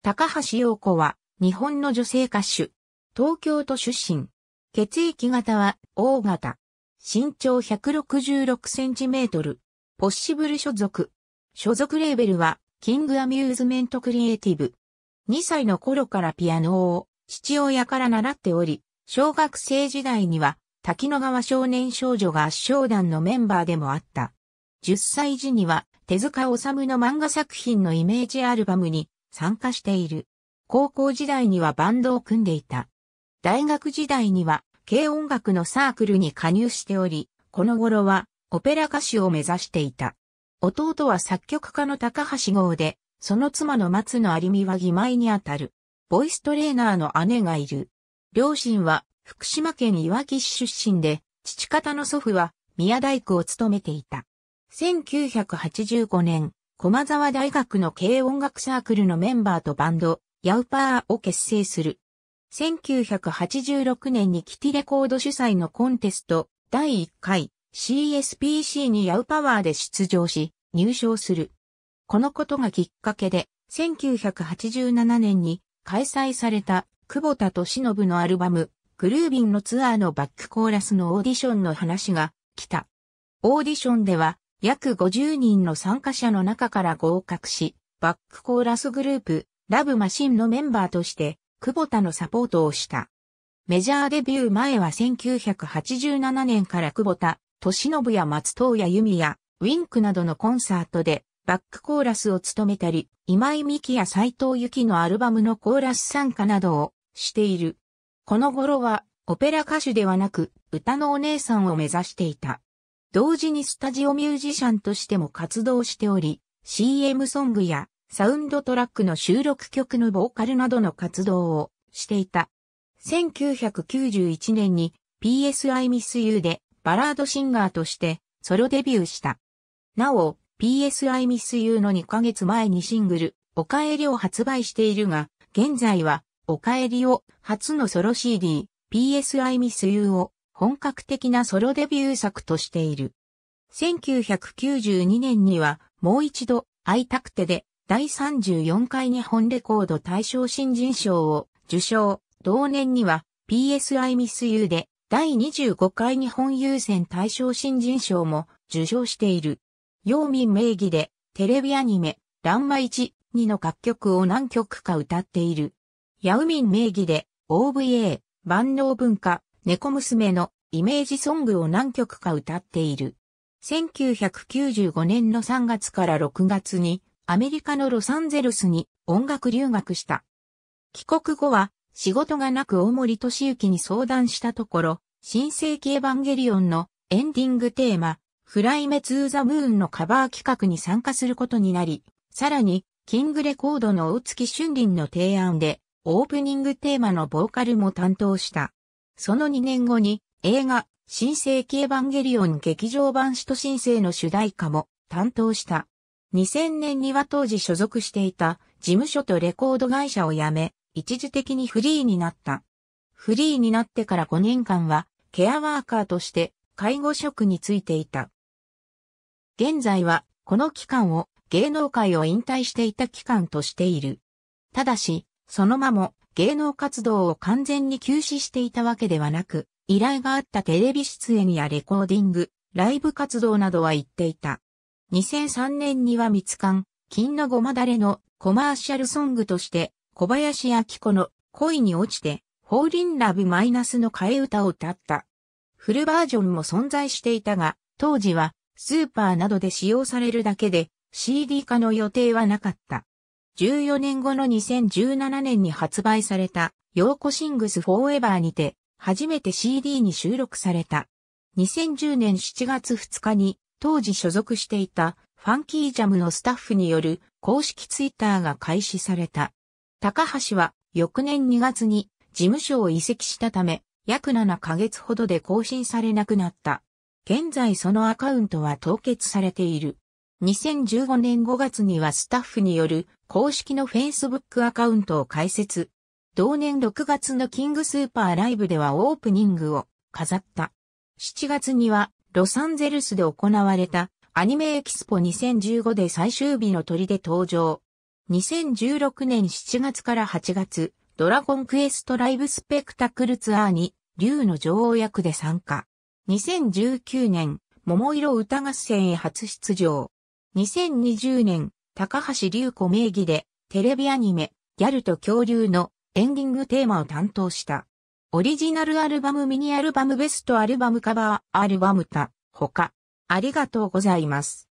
高橋洋子は日本の女性歌手。東京都出身。血液型は O 型。身長166センチメートル。ポッシブル所属。所属レーベルはキングアミューズメントクリエイティブ。2歳の頃からピアノを父親から習っており、小学生時代には滝野川少年少女が唱団のメンバーでもあった。10歳時には手塚治虫の漫画作品のイメージアルバムに参加している。高校時代にはバンドを組んでいた。大学時代には軽音楽のサークルに加入しており、この頃はオペラ歌手を目指していた。弟は作曲家の高橋号で、その妻の松野有美は義妹にあたる。ボイストレーナーの姉がいる。両親は福島県いわき市出身で、父方の祖父は宮大工を務めていた。1985年、駒沢大学の軽音楽サークルのメンバーとバンド、ヤウパーを結成する。1986年にキティレコード主催のコンテスト第1回 CSPC にヤウパワーで出場し入賞する。このことがきっかけで1987年に開催された久保田と忍のアルバムグルービンのツアーのバックコーラスのオーディションの話が来た。オーディションでは約50人の参加者の中から合格し、バックコーラスグループ、ラブマシンのメンバーとして、久保田のサポートをした。メジャーデビュー前は1987年から久保田、敏信や松藤や由実や、ウィンクなどのコンサートで、バックコーラスを務めたり、今井美希や斎藤由紀のアルバムのコーラス参加などをしている。この頃は、オペラ歌手ではなく、歌のお姉さんを目指していた。同時にスタジオミュージシャンとしても活動しており、CM ソングやサウンドトラックの収録曲のボーカルなどの活動をしていた。1991年に PSI ミス U でバラードシンガーとしてソロデビューした。なお、PSI ミス U の2ヶ月前にシングル、おかえりを発売しているが、現在は、おかえりを初のソロ CD、PSI ミス U を本格的なソロデビュー作としている。1992年にはもう一度会いたくてで第34回日本レコード大賞新人賞を受賞。同年には PSI ミス U で第25回日本優先大賞新人賞も受賞している。陽民名義でテレビアニメ、ランマ1、2の楽曲を何曲か歌っている。ヤウミン名義で OVA、万能文化、猫娘のイメージソングを何曲か歌っている。1995年の3月から6月にアメリカのロサンゼルスに音楽留学した。帰国後は仕事がなく大森敏之に相談したところ、新世紀エヴァンゲリオンのエンディングテーマ、フライメツーザムーンのカバー企画に参加することになり、さらに、キングレコードの大月俊林の提案で、オープニングテーマのボーカルも担当した。その2年後に映画、新世紀エヴァンゲリオン劇場版首都新生の主題歌も担当した。2000年には当時所属していた事務所とレコード会社を辞め、一時的にフリーになった。フリーになってから5年間はケアワーカーとして介護職についていた。現在はこの期間を芸能界を引退していた期間としている。ただし、その間も芸能活動を完全に休止していたわけではなく、依頼があったテレビ出演やレコーディング、ライブ活動などは行っていた。2003年にはかん金のごまだれのコマーシャルソングとして、小林明子の恋に落ちて、ホーリンラブマイナスの替え歌を歌った。フルバージョンも存在していたが、当時はスーパーなどで使用されるだけで CD 化の予定はなかった。14年後の2017年に発売された、ヨーコシングスフォーエバーにて、初めて CD に収録された。2010年7月2日に、当時所属していた、ファンキージャムのスタッフによる公式ツイッターが開始された。高橋は翌年2月に事務所を移籍したため、約7ヶ月ほどで更新されなくなった。現在そのアカウントは凍結されている。2015年5月にはスタッフによる公式の Facebook アカウントを開設。同年6月のキングスーパーライブではオープニングを飾った。7月にはロサンゼルスで行われたアニメエキスポ2015で最終日の鳥で登場。2016年7月から8月、ドラゴンクエストライブスペクタクルツアーに竜の女王役で参加。2019年、桃色歌合戦へ初出場。2020年、高橋隆子名義で、テレビアニメ、ギャルと恐竜のエンディングテーマを担当した。オリジナルアルバムミニアルバムベストアルバムカバーアルバムた、ほか。ありがとうございます。